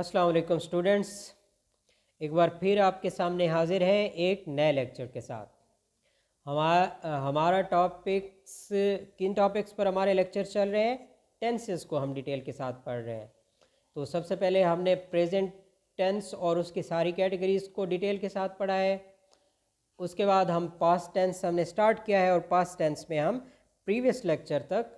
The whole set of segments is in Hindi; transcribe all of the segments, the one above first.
अस्सलाम वालेकुम स्टूडेंट्स एक बार फिर आपके सामने हाजिर हैं एक नए लेक्चर के साथ हमारा हमारा टॉपिक्स किन टॉपिक्स पर हमारे लेक्चर चल रहे हैं टेंसेस को हम डिटेल के साथ पढ़ रहे हैं तो सबसे पहले हमने प्रेजेंट टेंस और उसकी सारी कैटेगरीज को डिटेल के साथ पढ़ा है उसके बाद हम पास्ट टेंस हमने स्टार्ट किया है और पास्ट टेंस में हम प्रीवियस लेक्चर तक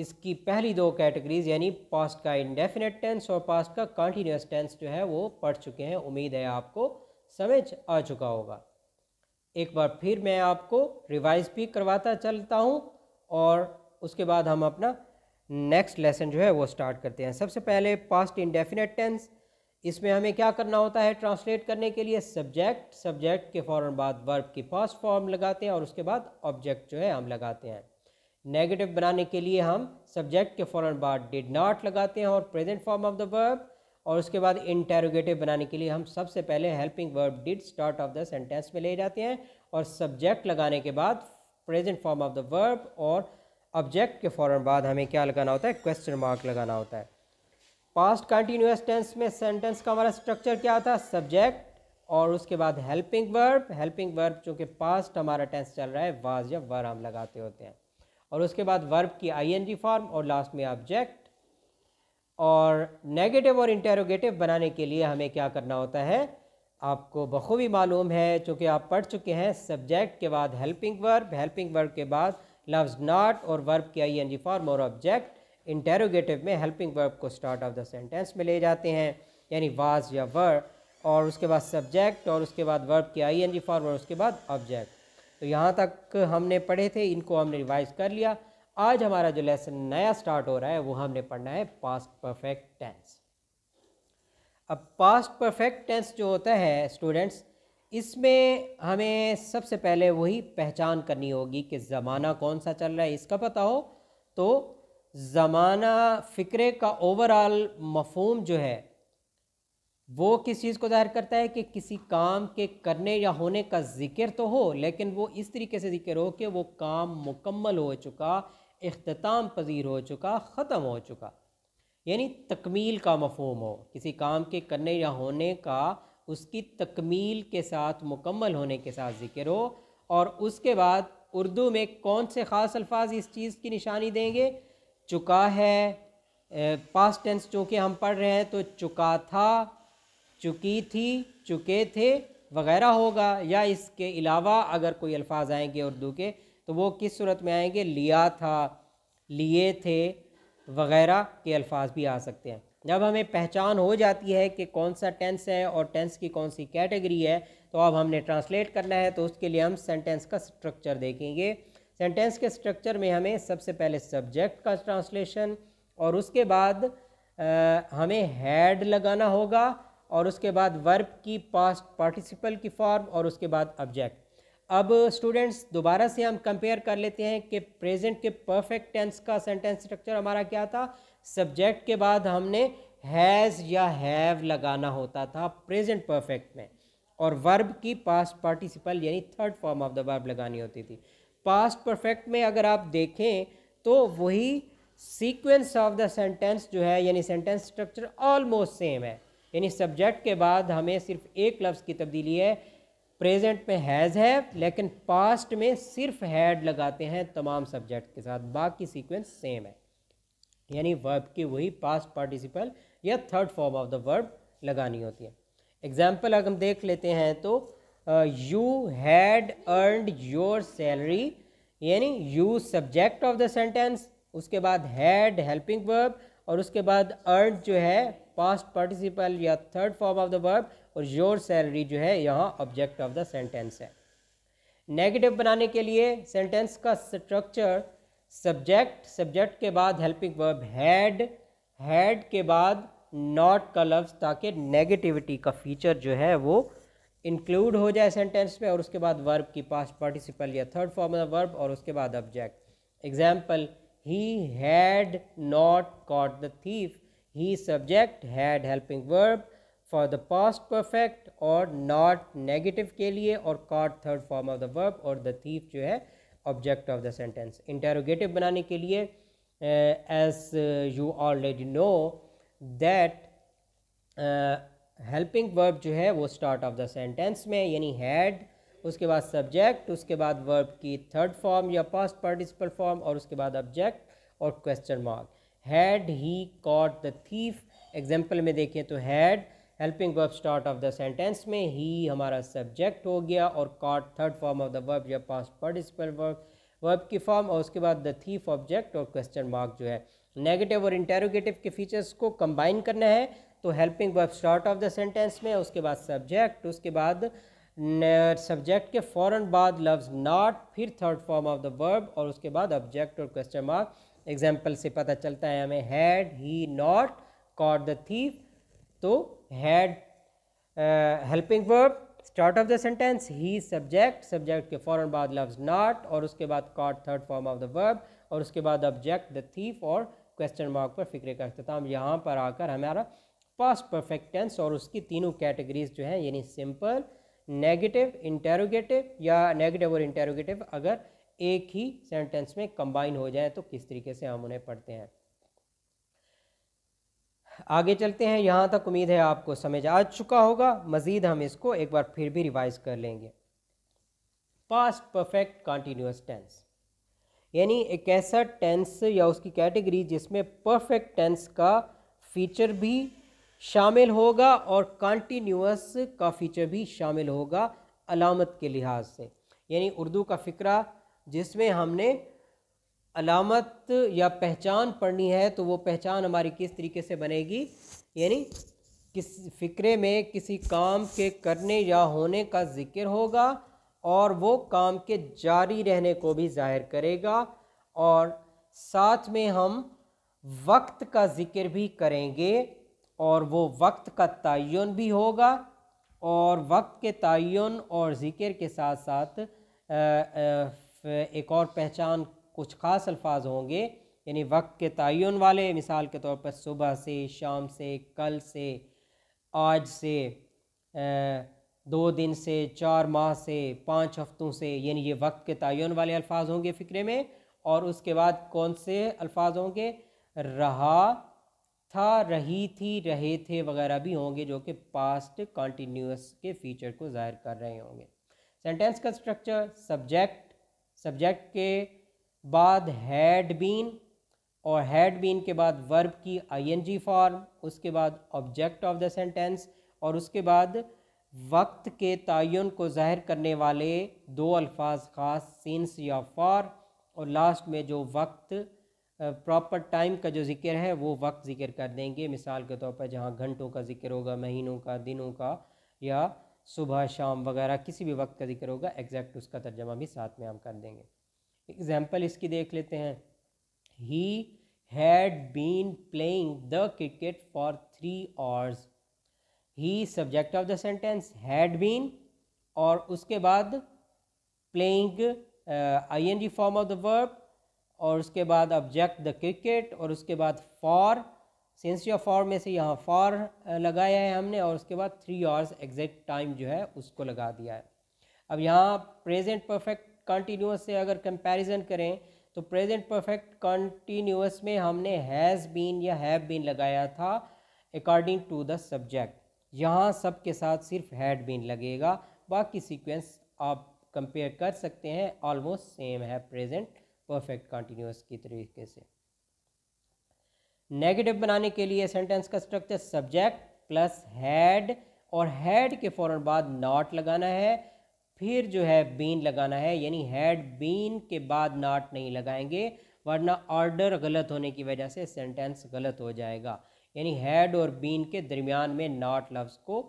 इसकी पहली दो कैटेगरीज यानी पास्ट का इंडेफिनेट टेंस और पास्ट का कॉन्टीन्यूस टेंस जो है वो पढ़ चुके हैं उम्मीद है आपको समझ आ चुका होगा एक बार फिर मैं आपको रिवाइज भी करवाता चलता हूँ और उसके बाद हम अपना नेक्स्ट लेसन जो है वो स्टार्ट करते हैं सबसे पहले पास्ट इंडेफिनेट टेंस इसमें हमें क्या करना होता है ट्रांसलेट करने के लिए सब्जेक्ट सब्जेक्ट के फ़ौर बाद वर्ब की पास्ट फॉर्म लगाते हैं और उसके बाद ऑब्जेक्ट जो है हम लगाते हैं नेगेटिव बनाने के लिए हम सब्जेक्ट के फ़ौर बाद डिड नाट लगाते हैं और present form of the verb और उसके बाद इंटेरोगेटिव बनाने के लिए हम सबसे पहले helping verb did start of the sentence में ले जाते हैं और सब्जेक्ट लगाने के बाद present form of the verb और ऑब्जेक्ट के फ़ौर बाद हमें क्या लगाना होता है क्वेश्चन मार्क लगाना होता है पास्ट कंटिन्यूस टेंस में सेंटेंस का हमारा स्ट्रक्चर क्या था सब्जेक्ट और उसके बाद हेल्पिंग वर्ब हेल्पिंग वर्ब चूँकि पास्ट हमारा टेंस चल रहा है वाज या वर हम लगाते होते हैं और उसके बाद वर्ब की आईएनजी फॉर्म और लास्ट में ऑब्जेक्ट और नेगेटिव और इंटेरोगेटिव बनाने के लिए हमें क्या करना होता है आपको बखूबी मालूम है चूँकि आप पढ़ चुके हैं सब्जेक्ट के बाद हेल्पिंग वर्ब हेल्पिंग वर्ब के बाद लव्स नॉट और वर्ब की आई एन जी फॉर्म और ऑब्जेक्ट इंटेरोगेटिव में हेल्पिंग वर्ब को स्टार्ट ऑफ द सेंटेंस में ले जाते हैं यानी वाज या वर्ब और उसके बाद सब्जेक्ट और उसके बाद वर्ब की आई एन जी फॉर्म और उसके बाद ऑब्जेक्ट तो यहाँ तक हमने पढ़े थे इनको हमने रिवाइज कर लिया आज हमारा जो लेसन नया स्टार्ट हो रहा है वो हमने पढ़ना है पास्ट परफेक्ट टेंस अब पास्ट परफेक्ट टेंस जो होता है स्टूडेंट्स इसमें हमें सबसे पहले वही पहचान करनी होगी कि ज़माना कौन सा चल रहा है इसका पता हो तो ज़माना फ़िक्रे का ओवरऑल मफहम जो है वो किस चीज़ को जाहिर करता है कि किसी काम के करने या होने का जिक्र तो हो लेकिन वो इस तरीके से जिक्र हो कि वो काम मुकम्मल हो चुका अख्ताम पजीर हो चुका ख़त्म हो चुका यानी तकमील का मफहम हो किसी काम के करने या होने का उसकी तकमील के साथ मुकम्मल होने के साथ जिक्र हो और उसके बाद उर्दू में कौन से ख़ास अल्फाज इस चीज़ की निशानी देंगे चुका है पास्ट टेंस चूँकि हम पढ़ रहे हैं तो चुका था चुकी थी चुके थे वगैरह होगा या इसके अलावा अगर कोई अल्फाज आएंगे उर्दू के तो वो किस सूरत में आएंगे लिया था लिए थे वगैरह के अल्फाज भी आ सकते हैं जब हमें पहचान हो जाती है कि कौन सा टेंस है और टेंस की कौन सी कैटेगरी है तो अब हमने ट्रांसलेट करना है तो उसके लिए हम सेंटेंस का स्ट्रक्चर देखेंगे सेंटेंस के स्ट्रक्चर में हमें सबसे पहले सब्जेक्ट का ट्रांसलेशन और उसके बाद आ, हमें हैड लगाना होगा और उसके बाद वर्ब की पास्ट पार्टिसिपल की फॉर्म और उसके बाद ऑब्जेक्ट अब स्टूडेंट्स दोबारा से हम कंपेयर कर लेते हैं कि प्रेजेंट के परफेक्ट टेंस का सेंटेंस स्ट्रक्चर हमारा क्या था सब्जेक्ट के बाद हमने हैज़ या हैव लगाना होता था प्रेजेंट परफेक्ट में और वर्ब की पास्ट पार्टिसिपल यानी third form of the verb लगानी होती थी पास्ट परफेक्ट में अगर आप देखें तो वही सीक्वेंस ऑफ द सेंटेंस जो है यानी सेंटेंस स्ट्रक्चर ऑलमोस्ट सेम है यानी सब्जेक्ट के बाद हमें सिर्फ एक लफ्ज़ की तब्दीली है प्रेजेंट में हैज़ है लेकिन पास्ट में सिर्फ हैड लगाते हैं तमाम सब्जेक्ट के साथ बाकी सीक्वेंस सेम है यानी वर्ब की वही पास्ट पार्टिसिपल या third form of the verb लगानी होती है एग्जाम्पल अगर हम देख लेते हैं तो you had earned your salary यानी you subject of the sentence उसके बाद हैड हेल्पिंग वर्ब और उसके बाद अर्न जो है पास्ट पार्टिसिपल या third form of the verb और योर सैलरी जो है यहाँ ऑब्जेक्ट ऑफ द सेंटेंस है नेगेटिव बनाने के लिए सेंटेंस का स्ट्रक्चर सब्जेक्ट सब्जेक्ट के बाद हेल्पिंग वर्ब हैड हैड के बाद नॉट का लफ्ज़ ताकि नेगेटिविटी का फीचर जो है वो इंक्लूड हो जाए सेंटेंस में और उसके बाद वर्ब की पास्ट पार्टिसिपल या थर्ड फॉर्म ऑफ वर्ब और उसके बाद object example he had not caught the thief he subject had helping verb for the past perfect और नॉट नेगेटिव के लिए और caught third form of the verb और द थीफ जो है object of the sentence interrogative बनाने के लिए as you already know that helping verb जो है वो स्टार्ट ऑफ द सेंटेंस में यानी हैड उसके बाद सब्जेक्ट उसके बाद वर्ब की थर्ड फॉर्म या पास्ट पार्टिसिपल फॉर्म और उसके बाद ऑब्जेक्ट और question mark had he caught the thief example में देखें तो had helping verb start of the sentence में ही हमारा सब्जेक्ट हो गया और caught third form of the verb या पास्ट पार्टिसिपल वर्ब वर्ब की फॉर्म और उसके बाद द थीफ ऑब्जेक्ट और क्वेश्चन मार्क जो है नेगेटिव और इंटेरोगेटिव के फीचर्स को कंबाइन करना है तो helping verb start of the sentence में उसके बाद सब्जेक्ट उसके बाद सब्जेक्ट के फ़ौर बाद लफ्ज़ नाट फिर third form of the verb और उसके बाद ऑब्जेक्ट और क्वेश्चन मार्क एग्जाम्पल से पता चलता है हमें had he not caught the thief तो had helping verb start of the sentence he subject subject के फ़ौर बाद लफ्ज़ नाट और उसके बाद caught third form of the verb और उसके बाद ऑब्जेक्ट द थीफ और क्वेश्चन मार्क पर फिक्र का अख्ताम यहाँ पर आकर हमारा पास्ट परफेक्ट टेंस और उसकी तीनों कैटेगरीज जो हैं यानी सिंपल नेगेटिव इंटेरोगेटिव या नेगेटिव और इंटेरोगेटिव अगर एक ही सेंटेंस में कंबाइन हो जाए तो किस तरीके से हम उन्हें पढ़ते हैं आगे चलते हैं यहाँ तक उम्मीद है आपको समझ आ चुका होगा मज़ीद हम इसको एक बार फिर भी रिवाइज कर लेंगे पास्ट परफेक्ट कॉन्टीन्यूस टेंस यानी एक ऐसा टेंस या उसकी कैटेगरी जिसमें परफेक्ट टेंस का फीचर भी शामिल होगा और कंटिन्यूस का फीचर भी शामिल होगा अलामत के लिहाज से यानी उर्दू का फ़िक्रा जिसमें हमने अलामत या पहचान पढ़नी है तो वो पहचान हमारी किस तरीके से बनेगी यानी किस फ़िक्रे में किसी काम के करने या होने का ज़िक्र होगा और वो काम के जारी रहने को भी जाहिर करेगा और साथ में हम वक्त का ज़िक्र भी करेंगे और वो वक्त का तयन भी होगा और वक्त के तयन और ज़िक्र के साथ साथ एक और पहचान कुछ ख़ास अल्फाज होंगे यानी वक्त के तयन वाले मिसाल के तौर पर सुबह से शाम से कल से आज से दो दिन से चार माह से पाँच हफ्तों से यानी ये वक्त के तयन वाले अल्फाज होंगे फ़िक्रे में और उसके बाद कौन से अल्फाज होंगे रहा था रही थी रहे थे वगैरह भी होंगे जो कि पास्ट कॉन्टीन्यूस के फीचर को ज़ाहिर कर रहे होंगे सेंटेंस का स्ट्रक्चर सब्जेक्ट सब्जेक्ट के बाद हैड बीन और हैड बीन के बाद वर्ब की आईएनजी फॉर्म उसके बाद ऑब्जेक्ट ऑफ द सेंटेंस और उसके बाद वक्त के तयन को ज़ाहिर करने वाले दो अल्फाज ख़ास सीन्स या फॉर और लास्ट में जो वक्त प्रॉपर टाइम का जो ज़िक्र है वो वक्त ज़िक्र कर देंगे मिसाल के तौर पर जहाँ घंटों का ज़िक्र होगा महीनों का दिनों का या सुबह शाम वगैरह किसी भी वक्त का जिक्र होगा एग्जैक्ट उसका तर्जमा भी साथ में हम कर देंगे एग्ज़ाम्पल इसकी देख लेते हैं he had been playing the cricket for three hours he subject of the sentence had been और उसके बाद playing I N G form of the verb और उसके बाद ऑब्जेक्ट द क्रिकेट और उसके बाद फॉर सेंसरी ऑफ फॉर में से यहाँ फॉर लगाया है हमने और उसके बाद थ्री आवर्स एग्जैक्ट टाइम जो है उसको लगा दिया है अब यहाँ प्रेजेंट परफेक्ट कंटिन्यूस से अगर कंपैरिजन करें तो प्रेजेंट परफेक्ट कंटिन्यूस में हमने हैज़ बीन या हैव बीन लगाया था अकॉर्डिंग टू द सब्जेक्ट यहाँ सब के साथ सिर्फ हैड बीन लगेगा बाकी सिक्वेंस आप कंपेयर कर सकते हैं ऑलमोस्ट सेम है प्रेजेंट परफेक्ट कंटिन्यूस की तरीके से नेगेटिव बनाने के लिए सेंटेंस का स्ट्रक्चर सब्जेक्ट प्लस हैड और हैड के फ़ौर बाद नॉट लगाना है फिर जो है बीन लगाना है यानी हैड बीन के बाद नॉट नहीं लगाएंगे वरना ऑर्डर गलत होने की वजह से सेंटेंस गलत हो जाएगा यानी हैड और बीन के दरमियान में नॉट लफ्ज़ को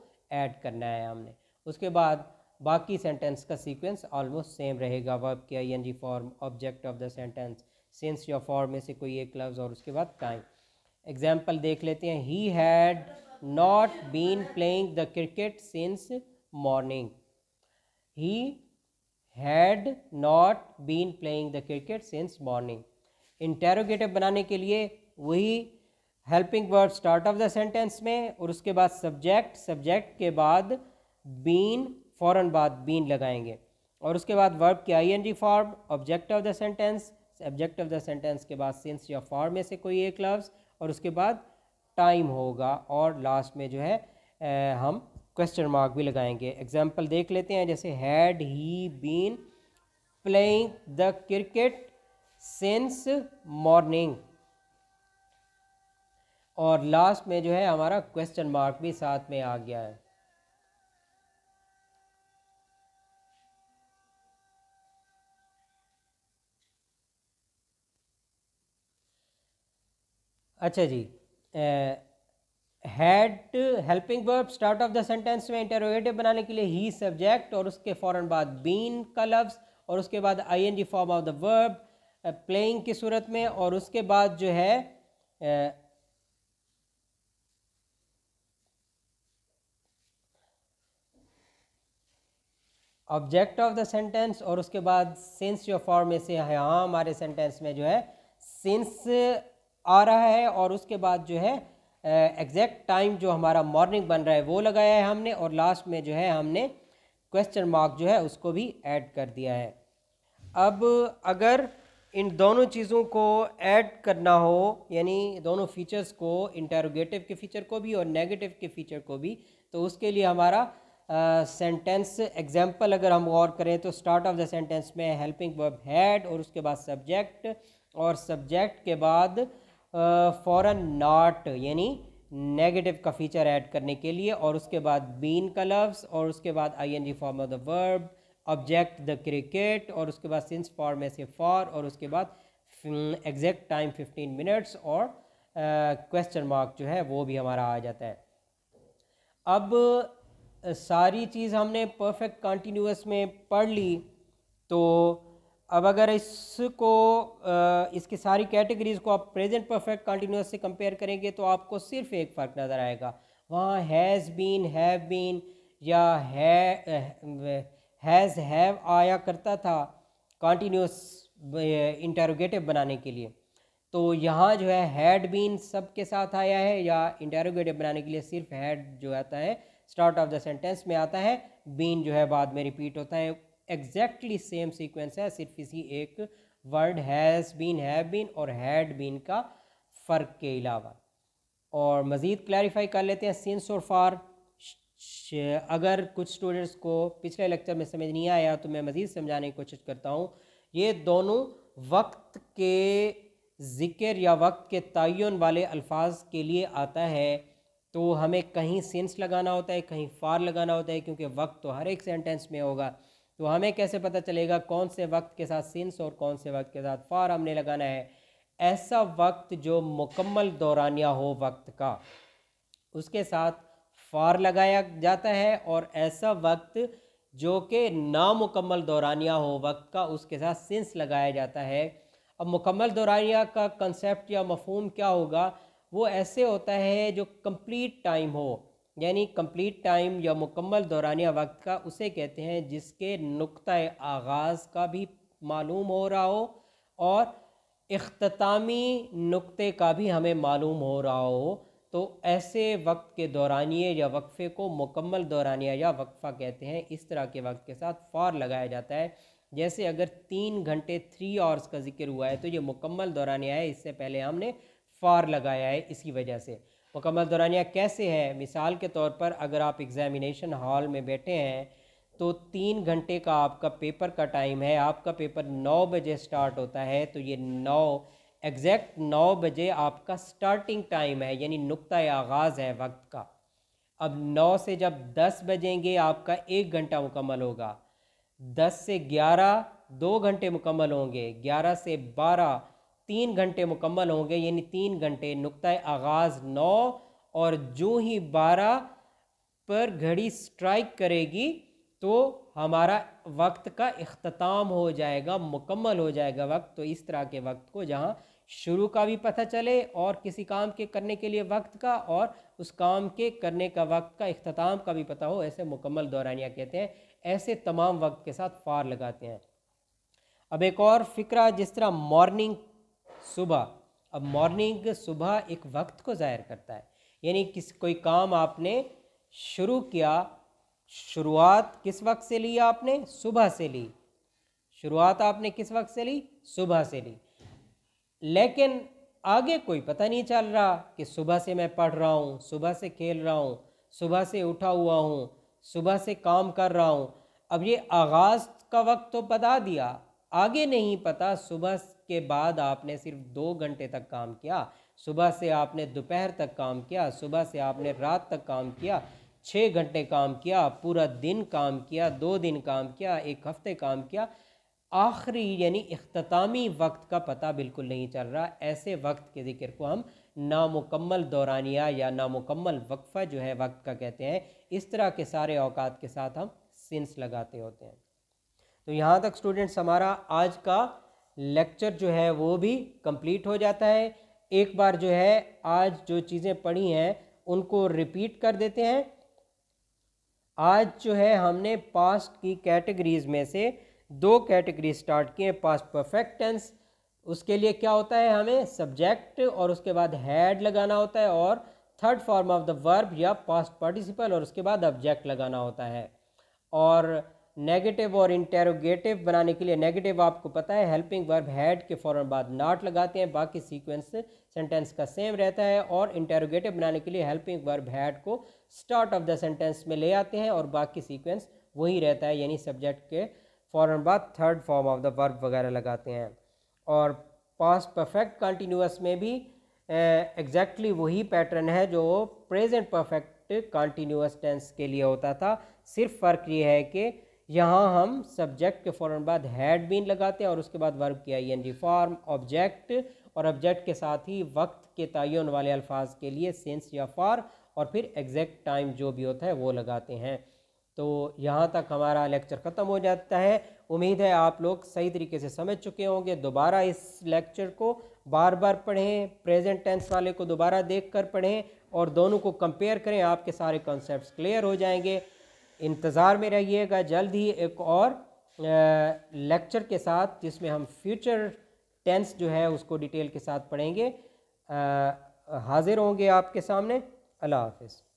ऐड करना है हमने उसके बाद बाकी सेंटेंस का सीक्वेंस ऑलमोस्ट सेम रहेगा वर्ब के I N G form object of the sentence since या फॉर्म में से कोई एक लफ्ज़ और उसके बाद टाइम एग्जाम्पल देख लेते हैं he had not been playing the cricket since morning he had not been playing the cricket since morning interrogative बनाने के लिए वही helping word start of the sentence में और उसके बाद सब्जेक्ट सब्जेक्ट के बाद बीन फ़ौर बाद बीन लगाएंगे और उसके बाद वर्ब के I N G form object of the sentence object of the sentence के बाद सेंस या फॉर्म में से कोई एक लफ्ज़ और उसके बाद टाइम होगा और लास्ट में जो है ए, हम क्वेश्चन मार्क भी लगाएंगे एग्जाम्पल देख लेते हैं जैसे had he been playing the cricket since morning और लास्ट में जो है हमारा क्वेश्चन मार्क भी साथ में आ गया है अच्छा जी had helping verb start of the sentence में इंटरोगेटिव बनाने के लिए ही सब्जेक्ट और उसके फ़ौरन बाद बीन का लफ्स और उसके बाद I N G form of the verb playing की सूरत में और उसके बाद जो है ऑब्जेक्ट ऑफ द सेंटेंस और उसके बाद सिंस योर फॉर्म में से है हाँ हमारे सेंटेंस में जो है सिंस आ रहा है और उसके बाद जो है एग्जैक्ट टाइम जो हमारा मॉर्निंग बन रहा है वो लगाया है हमने और लास्ट में जो है हमने क्वेश्चन मार्क जो है उसको भी ऐड कर दिया है अब अगर इन दोनों चीज़ों को ऐड करना हो यानी दोनों फीचर्स को इंटेरोगेटिव के फीचर को भी और नेगेटिव के फीचर को भी तो उसके लिए हमारा सेंटेंस uh, एग्जाम्पल अगर हम गौर करें तो स्टार्ट ऑफ द सेंटेंस में हेल्पिंग वर्ब हैड और उसके बाद सब्जेक्ट और सब्जेक्ट के बाद फॉर अ नॉट यानी नेगेटिव का फीचर ऐड करने के लिए और उसके बाद बीन का लफ्स और उसके बाद I N G form of the verb object the cricket और उसके बाद सिंस फॉर में से फॉर और उसके बाद एग्जैक्ट टाइम फिफ्टीन मिनट्स और क्वेश्चन uh, मार्क जो है वो भी हमारा आ जाता है अब सारी चीज़ हमने परफेक्ट कंटिन्यूस में पढ़ ली तो अब अगर इसको इसकी सारी कैटेगरीज़ को आप प्रेजेंट परफेक्ट कंटिन्यूस से कंपेयर करेंगे तो आपको सिर्फ एक फ़र्क नज़र आएगा वहाँ हैज़ बीन हैव बीन या है हैज़ हैव आया करता था कंटिन्यूस इंटेरोगेटिव बनाने के लिए तो यहाँ जो है हैड बीन सब के साथ आया है या इंटेरोगेटिव बनाने के लिए सिर्फ हैड जो आता है स्टार्ट ऑफ द सेंटेंस में आता है बीन जो है बाद में रिपीट होता है एग्जैक्टली सेम सीक्वेंस है सिर्फ इसी एक word has been have been और हैड बीन का फ़र्क के अलावा और मज़ीद क्लैरिफाई कर लेते हैं सिंस और फार अगर कुछ स्टूडेंट्स को पिछले लेक्चर में समझ नहीं आया तो मैं मज़ीद समझाने की कोशिश करता हूँ ये दोनों वक्त के ज़िक्र या वक्त के तयन वाले अल्फाज के लिए आता है तो हमें कहीं सेंस लगाना होता है कहीं फार लगाना होता है क्योंकि वक्त तो हर एक सेंटेंस में होगा तो हमें कैसे पता चलेगा कौन से वक्त के साथ सिंस और कौन से वक्त के साथ फार हमने लगाना है ऐसा वक्त जो मुकम्मल दौरानिया हो वक्त का उसके साथ फार लगाया जाता है और ऐसा वक्त जो कि नामुकम्मल दौरानिया हो वक्त का उसके साथ सिंस लगाया जाता है अब मुकम्मल दौरानिया का कंसेप्ट या मफहम क्या होगा वो ऐसे होता है जो कंप्लीट टाइम हो यानी कंप्लीट टाइम या मुकम्मल दौरानिया वक्त का उसे कहते हैं जिसके नुक़ आगाज़ का भी मालूम हो रहा हो और अख्तामी नुक़े का भी हमें मालूम हो रहा हो तो ऐसे वक्त के दौरानिए या वक्फ़े को मुकम्मल दौरानिया या वक्फ़ा कहते हैं इस तरह के वक्त के साथ फ़ार लगाया जाता है जैसे अगर तीन घंटे थ्री आवर्स का जिक्र हुआ है तो ये मुकम्मल दौरानिया है इससे पहले हमने फ़ार लगाया है इसी वजह से मुकम्मल दौरानिया कैसे है मिसाल के तौर पर अगर आप एग्ज़ामिनेशन हॉल में बैठे हैं तो तीन घंटे का आपका पेपर का टाइम है आपका पेपर नौ बजे स्टार्ट होता है तो ये नौ एग्जैक्ट नौ बजे आपका स्टार्टिंग टाइम है यानी नुक्ता आगाज़ है वक्त का अब नौ से जब दस बजेंगे आपका एक घंटा मुकम्मल होगा दस से ग्यारह दो घंटे मुकम्मल होंगे ग्यारह से बारह तीन घंटे मुकम्मल होंगे यानी तीन घंटे नुक़ आगाज़ नौ और जो ही बारह पर घड़ी स्ट्राइक करेगी तो हमारा वक्त का अख्ताम हो जाएगा मुकम्मल हो जाएगा वक्त तो इस तरह के वक्त को जहाँ शुरू का भी पता चले और किसी काम के करने के लिए वक्त का और उस काम के करने का वक्त का अख्ताम का भी पता हो ऐसे मुकम्मल दौरानिया कहते हैं ऐसे तमाम वक्त के साथ फार लगाते हैं अब एक और फ़िक्रा जिस तरह मॉर्निंग सुबह अब मॉर्निंग सुबह एक वक्त को ज़ाहिर करता है यानी किस कोई काम आपने शुरू किया शुरुआत किस वक्त से ली आपने सुबह से ली शुरुआत आपने किस वक्त से ली सुबह से ली लेकिन आगे कोई पता नहीं चल रहा कि सुबह से मैं पढ़ रहा हूँ सुबह से खेल रहा हूँ सुबह से उठा हुआ हूँ सुबह से काम कर रहा हूँ अब ये आगाज़ का वक्त तो बता दिया आगे नहीं पता सुबह के बाद आपने सिर्फ दो घंटे तक काम किया सुबह से आपने दोपहर तक काम किया सुबह से आपने रात तक काम किया छः घंटे काम किया पूरा दिन काम किया दो दिन काम किया एक हफ्ते काम किया आखिरी यानी अख्तामी वक्त का पता बिल्कुल नहीं चल रहा ऐसे वक्त के ज़िक्र को हम नामुकम्मल दौरानिया या नामुकम्मल वक्फ़ा जो है वक्त का कहते हैं इस तरह के सारे अवकात के साथ हम सिंस लगाते होते हैं तो यहाँ तक स्टूडेंट्स हमारा आज का लेक्चर जो है वो भी कंप्लीट हो जाता है एक बार जो है आज जो चीज़ें पढ़ी हैं उनको रिपीट कर देते हैं आज जो है हमने पास्ट की कैटेगरीज में से दो कैटेगरी स्टार्ट किए पास्ट परफेक्ट टेंस उसके लिए क्या होता है हमें सब्जेक्ट और उसके बाद हैड लगाना होता है और third form of the verb या पास्ट पार्टिसिपल और उसके बाद ऑब्जेक्ट लगाना होता है और नेगेटिव और इंटेरोगेटिव बनाने के लिए नेगेटिव आपको पता है हेल्पिंग वर्ब हैड के फ़ौर बाद नाट लगाते हैं बाकी सीक्वेंस सेंटेंस का सेम रहता है और इंटेरोगेटिव बनाने के लिए हेल्पिंग वर्ब हैड को स्टार्ट ऑफ द सेंटेंस में ले आते हैं और बाकी सीक्वेंस वही रहता है यानी सब्जेक्ट के फ़ौर बाद third form of the verb वगैरह लगाते हैं और पास परफेक्ट कंटिन्यूस में भी एग्जैक्टली exactly वही पैटर्न है जो प्रेजेंट परफेक्ट कंटिन्यूस टेंस के लिए होता था सिर्फ फ़र्क ये है कि यहाँ हम सब्जेक्ट के फ़ौर बाद हैड बीन लगाते हैं और उसके बाद वर्ब के I N G form object और ऑब्जेक्ट के साथ ही वक्त के तयन वाले अल्फाज के लिए सेंस या फॉर और फिर एग्जैक्ट टाइम जो भी होता है वो लगाते हैं तो यहाँ तक हमारा लेक्चर ख़त्म हो जाता है उम्मीद है आप लोग सही तरीके से समझ चुके होंगे दोबारा इस लेक्चर को बार बार पढ़ें प्रेजेंट टेंस वाले को दोबारा देख कर पढ़ें और दोनों को कंपेयर करें आपके सारे कॉन्सेप्ट क्लियर हो जाएंगे इंतज़ार में रहिएगा जल्द ही एक और लेक्चर के साथ जिसमें हम फ्यूचर टेंस जो है उसको डिटेल के साथ पढ़ेंगे हाज़िर होंगे आपके सामने अल्लाह हाफिज़